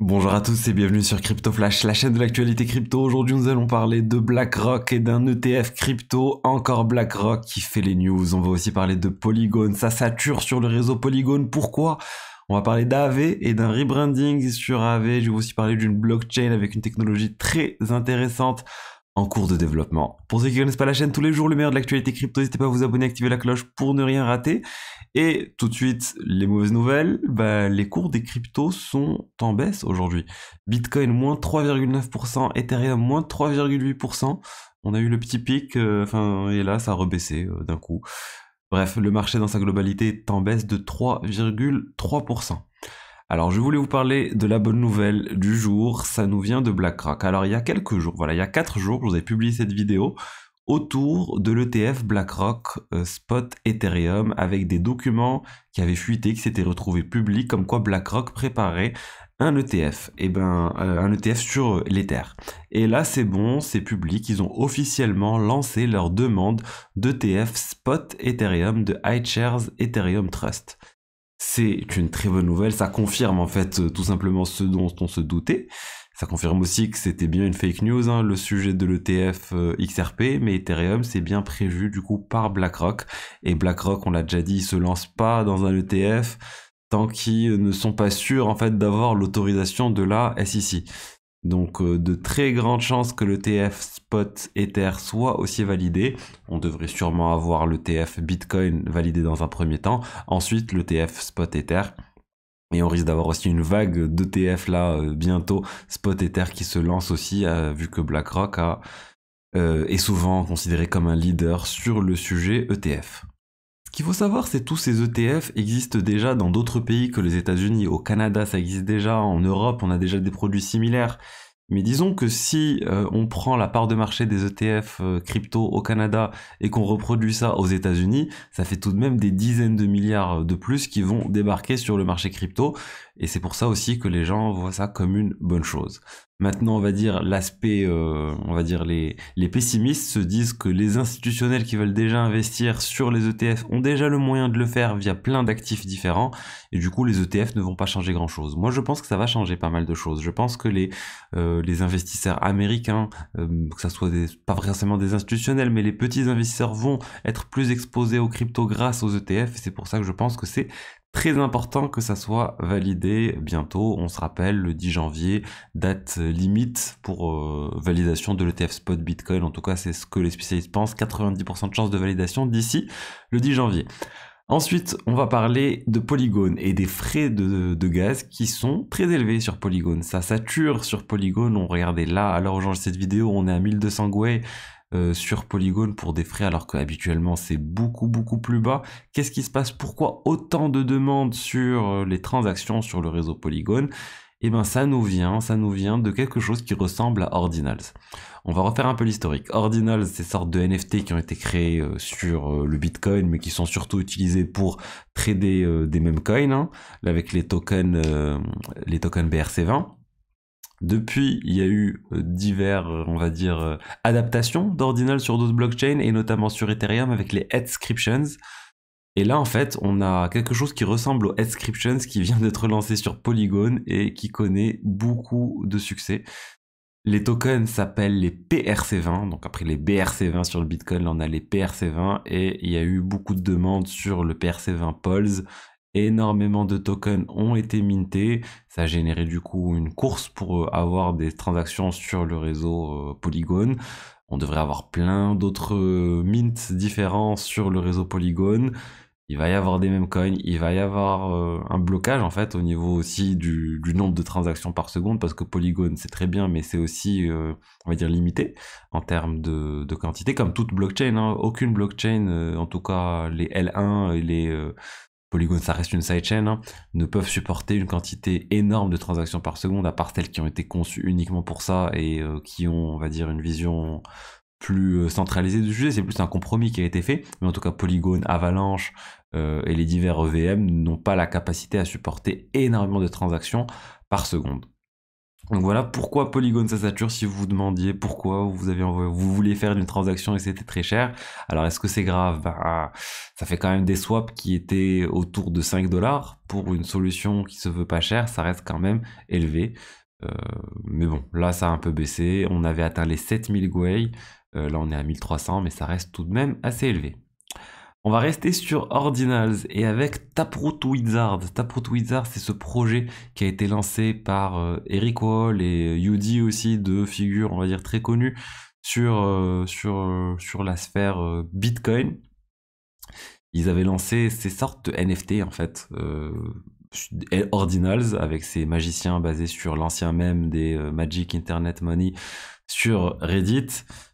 Bonjour à tous et bienvenue sur Crypto Flash, la chaîne de l'actualité crypto. Aujourd'hui, nous allons parler de BlackRock et d'un ETF crypto, encore BlackRock qui fait les news. On va aussi parler de Polygon, ça sature sur le réseau Polygon. Pourquoi on va parler d'AV et d'un rebranding sur AV. Je vais aussi parler d'une blockchain avec une technologie très intéressante en cours de développement. Pour ceux qui ne connaissent pas la chaîne, tous les jours le meilleur de l'actualité crypto, n'hésitez pas à vous abonner, activer la cloche pour ne rien rater. Et tout de suite, les mauvaises nouvelles, bah, les cours des cryptos sont en baisse aujourd'hui. Bitcoin moins 3,9%, Ethereum moins 3,8%. On a eu le petit pic, euh, et là ça a rebaissé euh, d'un coup. Bref, le marché dans sa globalité est en baisse de 3,3%. Alors je voulais vous parler de la bonne nouvelle du jour, ça nous vient de BlackRock. Alors il y a quelques jours, voilà, il y a quatre jours, je vous ai publié cette vidéo autour de l'ETF BlackRock euh, Spot Ethereum avec des documents qui avaient fuité, qui s'étaient retrouvés publics, comme quoi BlackRock préparait un ETF, et eh ben euh, un ETF sur l'Ether. Et là c'est bon, c'est public, ils ont officiellement lancé leur demande d'ETF Spot Ethereum de iShares Ethereum Trust c'est une très bonne nouvelle. Ça confirme en fait euh, tout simplement ce dont on se doutait. Ça confirme aussi que c'était bien une fake news, hein, le sujet de l'ETF euh, XRP, mais Ethereum, c'est bien prévu du coup par BlackRock. Et BlackRock, on l'a déjà dit, il se lance pas dans un ETF tant qu'ils ne sont pas sûrs en fait d'avoir l'autorisation de la SEC. Donc euh, de très grandes chances que le TF spot Ether soit aussi validé. On devrait sûrement avoir le TF Bitcoin validé dans un premier temps, ensuite le TF spot Ether. Et on risque d'avoir aussi une vague d'ETF là euh, bientôt, spot Ether qui se lance aussi, euh, vu que BlackRock est souvent considéré comme un leader sur le sujet ETF. Ce qu'il faut savoir, c'est tous ces ETF existent déjà dans d'autres pays que les États-Unis. Au Canada, ça existe déjà. En Europe, on a déjà des produits similaires. Mais disons que si euh, on prend la part de marché des ETF euh, crypto au Canada et qu'on reproduit ça aux États-Unis, ça fait tout de même des dizaines de milliards de plus qui vont débarquer sur le marché crypto. Et c'est pour ça aussi que les gens voient ça comme une bonne chose. Maintenant, on va dire l'aspect, euh, on va dire les, pessimistes se disent que les institutionnels qui veulent déjà investir sur les ETF ont déjà le moyen de le faire via plein d'actifs différents et du coup les ETF ne vont pas changer grand chose. Moi, je pense que ça va changer pas mal de choses. Je pense que les euh, les investisseurs américains, euh, que ce soit des, pas forcément des institutionnels, mais les petits investisseurs vont être plus exposés aux cryptos grâce aux e ETF. C'est pour ça que je pense que c'est Très important que ça soit validé bientôt. On se rappelle, le 10 janvier, date limite pour euh, validation de l'ETF spot Bitcoin. En tout cas, c'est ce que les spécialistes pensent. 90% de chance de validation d'ici le 10 janvier. Ensuite, on va parler de Polygon et des frais de, gaz qui sont très élevés sur Polygon. Ça sature sur Polygon. On regardait là, Alors l'heure où cette vidéo, on est à 1200 Gwei. Euh, sur Polygon pour des frais alors qu'habituellement c'est beaucoup beaucoup plus bas. Qu'est-ce qui se passe Pourquoi autant de demandes sur euh, les transactions sur le réseau Polygon eh bien ça nous vient, ça nous vient de quelque chose qui ressemble à Ordinals. On va refaire un peu l'historique. Ordinals, c'est sorte de NFT qui ont été créés euh, sur le Bitcoin, mais qui sont surtout utilisés pour trader des mêmes coins, hein, avec les tokens, les tokens BRC20. Depuis, il y a eu euh, divers, euh, on va dire, euh, adaptations d'Ordinal sur d'autres blockchains et notamment sur Ethereum avec les headscriptions. Et là, en fait, on a quelque chose qui ressemble aux headscriptions qui vient d'être lancé sur Polygon et qui connaît beaucoup de succès. Les tokens s'appellent les PRC20, donc après les BRC20 sur le Bitcoin, on a les PRC20 et il y a eu beaucoup de demandes sur le PRC20 Pulse énormément de tokens ont été mintés. Ça a généré du coup une course pour euh, avoir des transactions sur le réseau euh, Polygon. On devrait avoir plein d'autres euh, mints différents sur le réseau Polygon. Il va y avoir des mêmes coins, il va y avoir un blocage en fait au niveau aussi du, nombre de transactions par seconde parce que Polygon c'est très bien mais c'est aussi on va dire limité en termes de, quantité comme toute blockchain. Hein. Aucune blockchain, en tout cas les L1 et les Polygon, ça reste une sidechain, hein, ne peuvent supporter une quantité énorme de transactions par seconde, à part celles qui ont été conçues uniquement pour ça et euh, qui ont, on va dire, une vision plus euh, centralisée du sujet. C'est plus un compromis qui a été fait, mais en tout cas, Polygon, Avalanche euh, et les divers EVM n'ont pas la capacité à supporter énormément de transactions par seconde. Donc voilà pourquoi Polygon ça sature si vous vous demandiez pourquoi vous avez vous voulez faire une transaction et c'était très cher. Alors est-ce que c'est grave bah, ça fait quand même des swaps qui étaient autour de 5 dollars pour une solution qui se veut pas chère, ça reste quand même élevé. Euh, mais bon, là ça a un peu baissé, on avait atteint les 7000 Guay, euh, là on est à 1300 mais ça reste tout de même assez élevé. On va rester sur Ordinals et avec Taproot Wizard. Taproot Wizard, c'est ce projet qui a été lancé par euh, Eric Wall et euh, Yudi aussi, deux figures, on va dire, très connues sur, euh, sur, sur la sphère Bitcoin. Ils avaient lancé ces sortes de NFT, en fait, Ordinals, avec ces magiciens basés sur l'ancien même des Magic Internet Money sur Reddit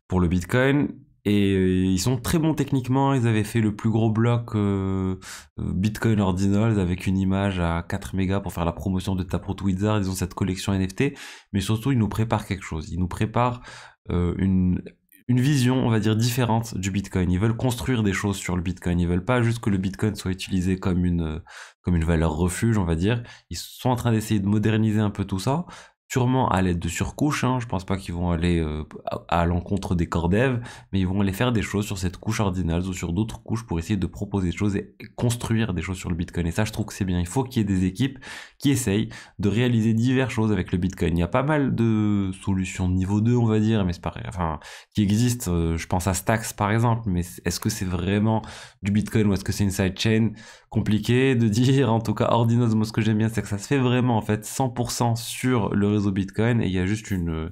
pour le Bitcoin et euh, ils sont très bons techniquement, ils avaient fait le plus gros bloc euh, euh, Bitcoin Ordinals avec une image à 4 mégas pour faire la promotion de Taproot Wizard, ils ont cette collection NFT, mais surtout ils nous préparent quelque chose, ils nous préparent une, vision, on va dire, différente du Bitcoin. Ils veulent construire des choses sur le Bitcoin, ils veulent pas juste que le Bitcoin soit utilisé comme une, comme une valeur refuge, on va dire. Ils sont en train d'essayer de moderniser un peu tout ça, sûrement à l'aide de surcouches. Hein. Je pense pas qu'ils vont aller euh, à, l'encontre des corps mais ils vont aller faire des choses sur cette couche ordinale ou sur d'autres couches pour essayer de proposer des choses et construire des choses sur le Bitcoin. Et ça, je trouve que c'est bien. Il faut qu'il y ait des équipes qui essayent de réaliser diverses choses avec le Bitcoin. Il y a pas mal de solutions niveau 2, on va dire, mais c'est pareil, enfin, qui existent. Euh, je pense à Stax, par exemple, mais est-ce que c'est vraiment du Bitcoin ou est-ce que c'est une sidechain Compliqué de dire. En tout cas, Ordinals, moi, ce que j'aime bien, c'est que ça se fait vraiment, en fait, 100% sur le réseau Bitcoin et il y a juste une euh,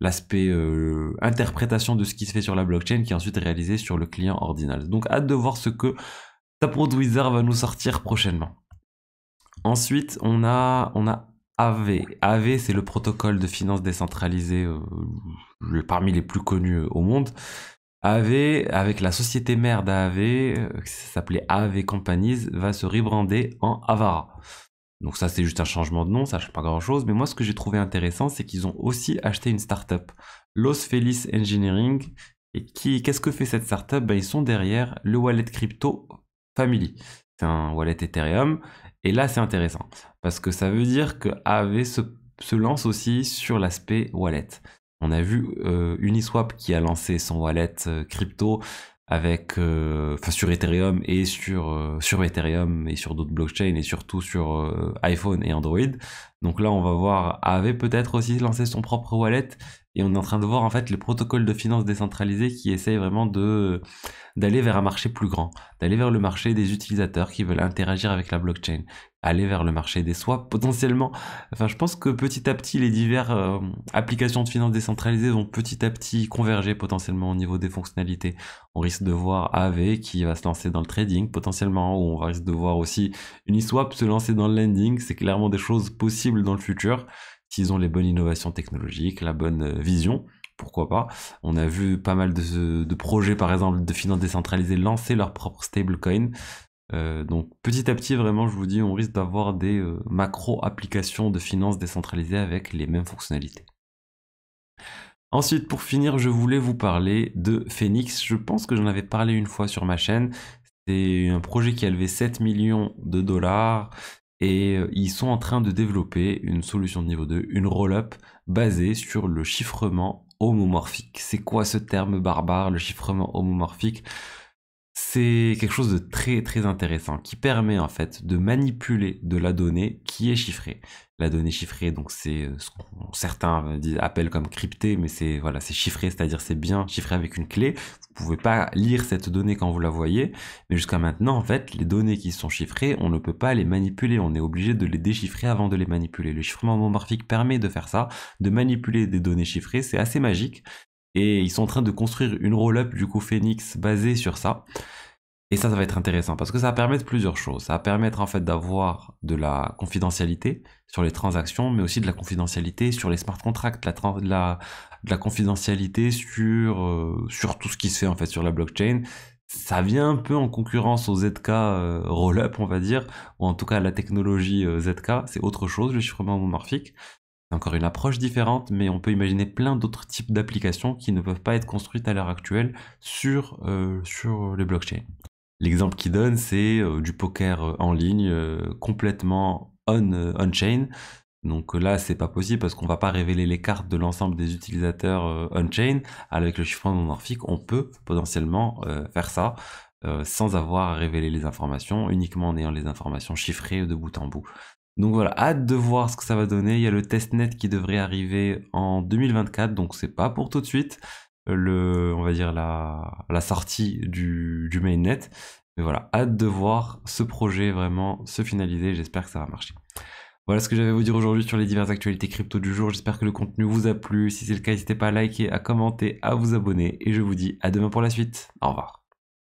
l'aspect euh, interprétation de ce qui se fait sur la blockchain qui est ensuite réalisé sur le client ordinal. Donc hâte de voir ce que Taproot Wizard va nous sortir prochainement. Ensuite, on a, on a AV. AV, c'est le protocole de finance décentralisée euh, parmi les plus connus au monde. AV, avec la société mère d'AV, qui s'appelait AV Companies, va se rebrander en Avara. Donc ça, c'est juste un changement de nom, ça change pas grand-chose. Mais moi, ce que j'ai trouvé intéressant, c'est qu'ils ont aussi acheté une startup, Los Feliz Engineering. Et qui, qu'est-ce que fait cette startup ben, Ils sont derrière le wallet crypto Family. C'est un wallet Ethereum. Et là, c'est intéressant parce que ça veut dire que AV se, lance aussi sur l'aspect wallet. On a vu euh, Uniswap qui a lancé son wallet euh, crypto avec euh, sur Ethereum et sur euh, sur Ethereum et sur d'autres blockchains et surtout sur euh, iPhone et Android donc là, on va voir avait peut-être aussi lancer son propre wallet et on est en train de voir en fait les protocoles de finance décentralisée qui essaye vraiment de d'aller vers un marché plus grand, d'aller vers le marché des utilisateurs qui veulent interagir avec la blockchain, aller vers le marché des swaps potentiellement. Enfin, je pense que petit à petit, les diverses euh, applications de finance décentralisées vont petit à petit converger potentiellement au niveau des fonctionnalités. On risque de voir AV qui va se lancer dans le trading potentiellement, ou on risque de voir aussi Uniswap se lancer dans le lending. C'est clairement des choses possibles dans le futur s'ils ont les bonnes innovations technologiques, la bonne euh, vision. Pourquoi pas On a vu pas mal de, projets, par exemple, de finances décentralisées lancer leur propre stablecoin. Euh, donc petit à petit, vraiment, je vous dis, on risque d'avoir des euh, macro-applications de finances décentralisées avec les mêmes fonctionnalités. Ensuite, pour finir, je voulais vous parler de Phoenix. Je pense que j'en avais parlé une fois sur ma chaîne. C'est un projet qui a levé 7 millions de dollars et euh, ils sont en train de développer une solution de niveau 2, une roll-up basée sur le chiffrement homomorphique. C'est quoi ce terme barbare, le chiffrement homomorphique c'est quelque chose de très très intéressant qui permet en fait de manipuler de la donnée qui est chiffrée. La donnée chiffrée, donc c'est euh, ce que certains euh, appellent comme crypté, mais c'est voilà, c'est chiffré, c'est-à-dire c'est bien chiffré avec une clé. Vous pouvez pas lire cette donnée quand vous la voyez, mais jusqu'à maintenant en fait, les données qui sont chiffrées, on ne peut pas les manipuler, on est obligé de les déchiffrer avant de les manipuler. Le chiffrement homomorphique permet de faire ça, de manipuler des données chiffrées, c'est assez magique. Et ils sont en train de construire une roll-up du coup Phoenix basée sur ça. Et ça, ça va être intéressant parce que ça va permettre plusieurs choses. Ça va permettre en fait d'avoir de la confidentialité sur les transactions, mais aussi de la confidentialité sur les smart contracts, la de la, confidentialité sur, euh, sur tout ce qui se fait en fait sur la blockchain. Ça vient un peu en concurrence au ZK roll euh, Rollup, on va dire, ou en tout cas la technologie euh, ZK. C'est autre chose, le chiffrement morphique encore une approche différente, mais on peut imaginer plein d'autres types d'applications qui ne peuvent pas être construites à l'heure actuelle sur, euh, sur les blockchains. L'exemple qu'il donne, c'est euh, du poker en ligne euh, complètement on-chain. Donc là, c'est pas possible parce qu'on va pas révéler les cartes de l'ensemble des utilisateurs on-chain. Avec le chiffrement non on peut potentiellement faire ça sans avoir à révéler les informations, uniquement en ayant les informations chiffrées de bout en bout. Donc voilà, hâte de voir ce que ça va donner. Il y a le testnet qui devrait arriver en 2024, donc c'est pas pour tout de suite. Euh, le, on va dire la, sortie du, du mainnet. Mais voilà, hâte de voir ce projet vraiment se finaliser. J'espère que ça va marcher. Voilà ce que j'avais à vous dire aujourd'hui sur les diverses actualités crypto du jour. J'espère que le contenu vous a plu. Si c'est le cas, n'hésitez pas à liker, à commenter, à vous abonner. Et je vous dis à demain pour la suite. Au revoir.